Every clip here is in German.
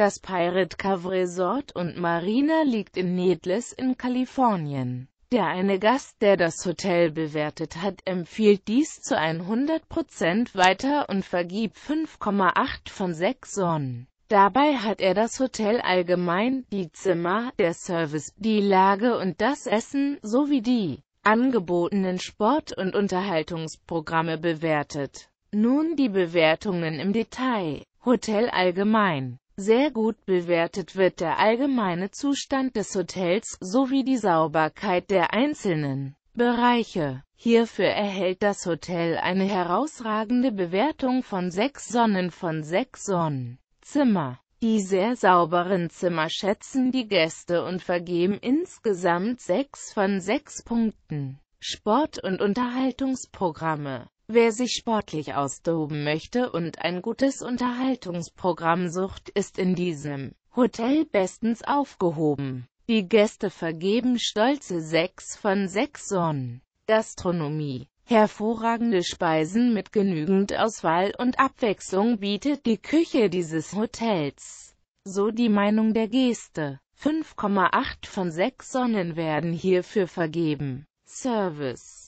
Das Pirate Cove Resort und Marina liegt in Needles in Kalifornien. Der eine Gast, der das Hotel bewertet hat, empfiehlt dies zu 100% weiter und vergibt 5,8 von 6 Sonnen. Dabei hat er das Hotel allgemein, die Zimmer, der Service, die Lage und das Essen, sowie die angebotenen Sport- und Unterhaltungsprogramme bewertet. Nun die Bewertungen im Detail. Hotel allgemein sehr gut bewertet wird der allgemeine Zustand des Hotels sowie die Sauberkeit der einzelnen Bereiche. Hierfür erhält das Hotel eine herausragende Bewertung von sechs Sonnen von sechs Sonnen. Zimmer. Die sehr sauberen Zimmer schätzen die Gäste und vergeben insgesamt sechs von sechs Punkten. Sport- und Unterhaltungsprogramme Wer sich sportlich austoben möchte und ein gutes Unterhaltungsprogramm sucht, ist in diesem Hotel bestens aufgehoben. Die Gäste vergeben stolze 6 von 6 Sonnen. Gastronomie Hervorragende Speisen mit genügend Auswahl und Abwechslung bietet die Küche dieses Hotels. So die Meinung der Gäste. 5,8 von 6 Sonnen werden hierfür vergeben. Service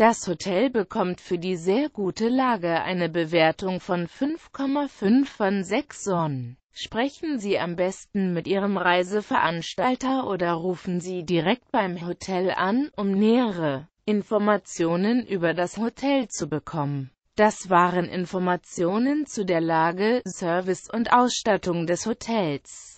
Das Hotel bekommt für die sehr gute Lage eine Bewertung von 5,5 von 6 Sonnen. Sprechen Sie am besten mit Ihrem Reiseveranstalter oder rufen Sie direkt beim Hotel an, um nähere Informationen über das Hotel zu bekommen. Das waren Informationen zu der Lage, Service und Ausstattung des Hotels.